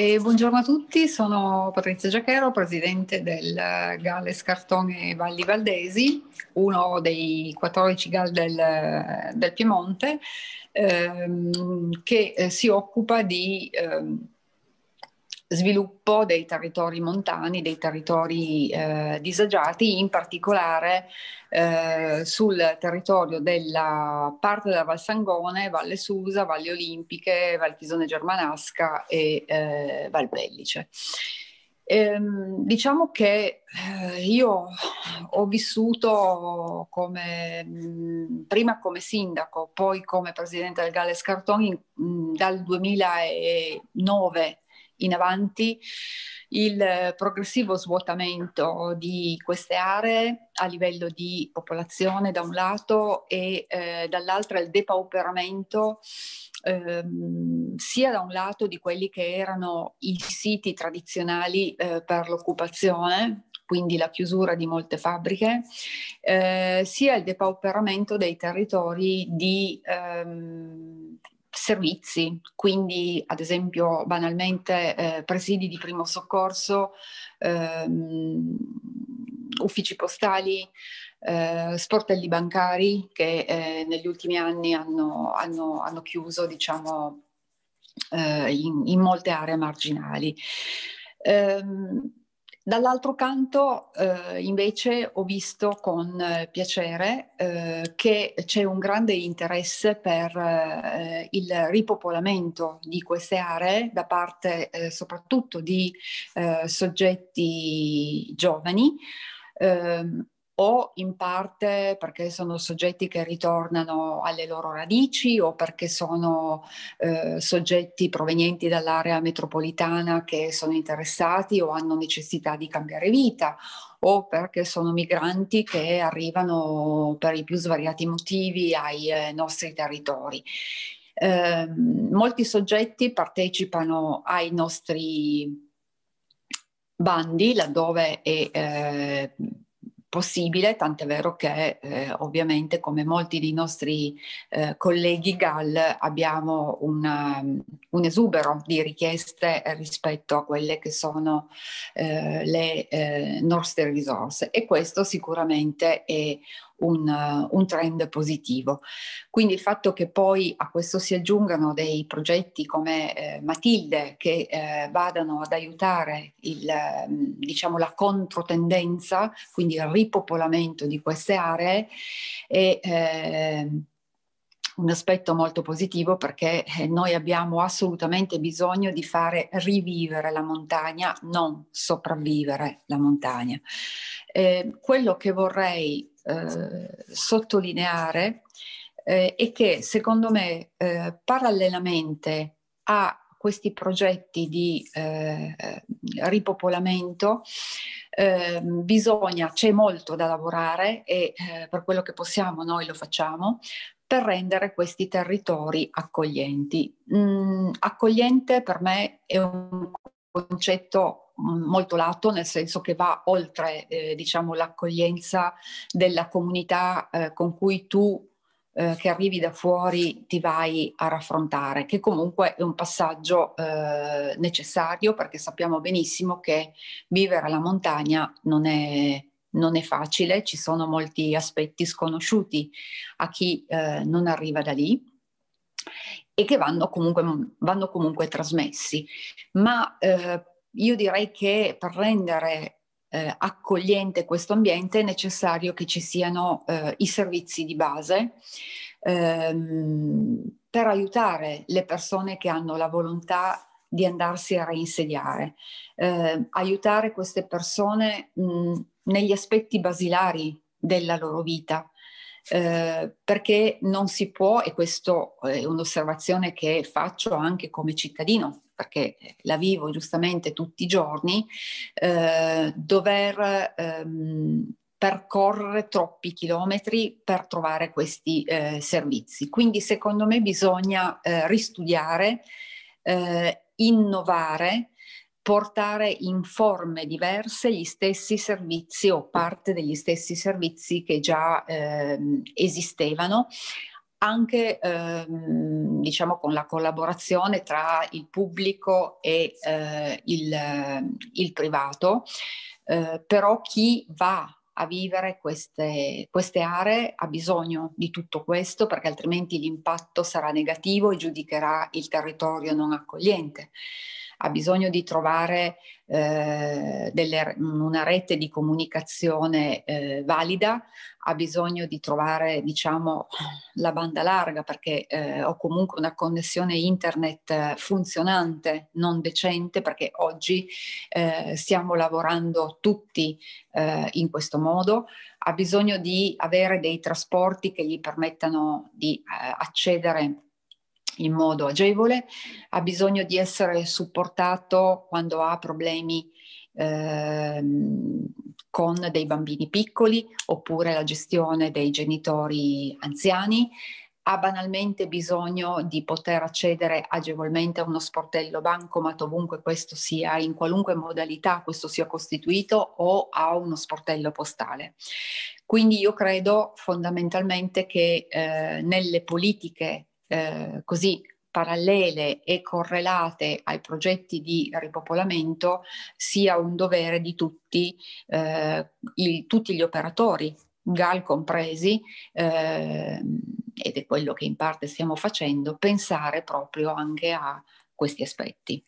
E buongiorno a tutti, sono Patrizia Giachero, presidente del Galles Cartone Valli Valdesi, uno dei 14 GAL del, del Piemonte, ehm, che eh, si occupa di... Ehm, sviluppo dei territori montani, dei territori eh, disagiati, in particolare eh, sul territorio della parte della Val Sangone, Valle Susa, Valle Olimpiche, Val Chisone Germanasca e eh, Val Pellice. Ehm, diciamo che eh, io ho vissuto come, mh, prima come sindaco, poi come presidente del Galles Cartoni mh, dal 2009 in avanti il progressivo svuotamento di queste aree a livello di popolazione da un lato e eh, dall'altro il depauperamento ehm, sia da un lato di quelli che erano i siti tradizionali eh, per l'occupazione, quindi la chiusura di molte fabbriche, eh, sia il depauperamento dei territori di ehm, servizi, quindi ad esempio banalmente eh, presidi di primo soccorso, ehm, uffici postali, eh, sportelli bancari che eh, negli ultimi anni hanno, hanno, hanno chiuso diciamo, eh, in, in, molte aree marginali. Ehm, Dall'altro canto eh, invece ho visto con eh, piacere eh, che c'è un grande interesse per eh, il ripopolamento di queste aree da parte eh, soprattutto di soggetti giovani. Ehm, o in parte perché sono soggetti che ritornano alle loro radici o perché sono eh, soggetti provenienti dall'area metropolitana che sono interessati o hanno necessità di cambiare vita o perché sono migranti che arrivano per i più svariati motivi ai eh, nostri territori. Eh, molti soggetti partecipano ai nostri bandi laddove è eh, possibile, tant'è vero che eh, ovviamente come molti dei nostri eh, colleghi GAL abbiamo una, mm, un esubero di richieste rispetto a quelle che sono eh, le eh, nostre risorse e questo sicuramente è un, un trend positivo. Quindi il fatto che poi a questo si aggiungano dei progetti come eh, Matilde che eh, vadano ad aiutare il, mm, diciamo, la controtendenza, quindi il ripopolamento di queste aree è eh, un aspetto molto positivo perché eh, noi abbiamo assolutamente bisogno di fare rivivere la montagna, non sopravvivere la montagna. Eh, quello che vorrei eh, sottolineare eh, è che secondo me eh, parallelamente a questi progetti di eh, ripopolamento ehm, bisogna, c'è molto da lavorare e eh, per quello che possiamo noi lo facciamo per rendere questi territori accoglienti. Mm, accogliente per me è un concetto molto lato, nel senso che va oltre eh, diciamo, l'accoglienza della comunità eh, con cui tu eh, che arrivi da fuori ti vai a raffrontare, che comunque è un passaggio eh, necessario perché sappiamo benissimo che vivere alla montagna non è, non è facile, ci sono molti aspetti sconosciuti a chi eh, non arriva da lì e che vanno comunque, vanno comunque trasmessi. Ma eh, io direi che per rendere eh, accogliente questo ambiente è necessario che ci siano eh, i servizi di base ehm, per aiutare le persone che hanno la volontà di andarsi a reinsediare, eh, aiutare queste persone mh, negli aspetti basilari della loro vita, eh, perché non si può, e questa è un'osservazione che faccio anche come cittadino, perché eh, la vivo giustamente tutti i giorni, eh, dover ehm, percorrere troppi chilometri per trovare questi eh, servizi. Quindi secondo me bisogna eh, ristudiare, eh, innovare portare in forme diverse gli stessi servizi o parte degli stessi servizi che già eh, esistevano anche ehm, diciamo con la collaborazione tra il pubblico e eh, il, il, privato, eh, però chi va a vivere queste, queste, aree ha bisogno di tutto questo perché altrimenti l'impatto sarà negativo e giudicherà il territorio non accogliente ha bisogno di trovare eh, delle, una rete di comunicazione eh, valida, ha bisogno di trovare diciamo, la banda larga perché eh, ho comunque una connessione internet eh, funzionante, non decente, perché oggi eh, stiamo lavorando tutti eh, in questo modo, ha bisogno di avere dei trasporti che gli permettano di accedere in modo agevole, ha bisogno di essere supportato quando ha problemi eh, con dei bambini piccoli oppure la gestione dei genitori anziani, ha banalmente bisogno di poter accedere agevolmente a uno sportello bancomat ovunque questo sia, in qualunque modalità questo sia costituito o a uno sportello postale. Quindi io credo fondamentalmente che eh, nelle politiche eh, così parallele e correlate ai progetti di ripopolamento sia un dovere di tutti, eh, il, tutti gli operatori, GAL compresi, eh, ed è quello che in parte stiamo facendo, pensare proprio anche a questi aspetti.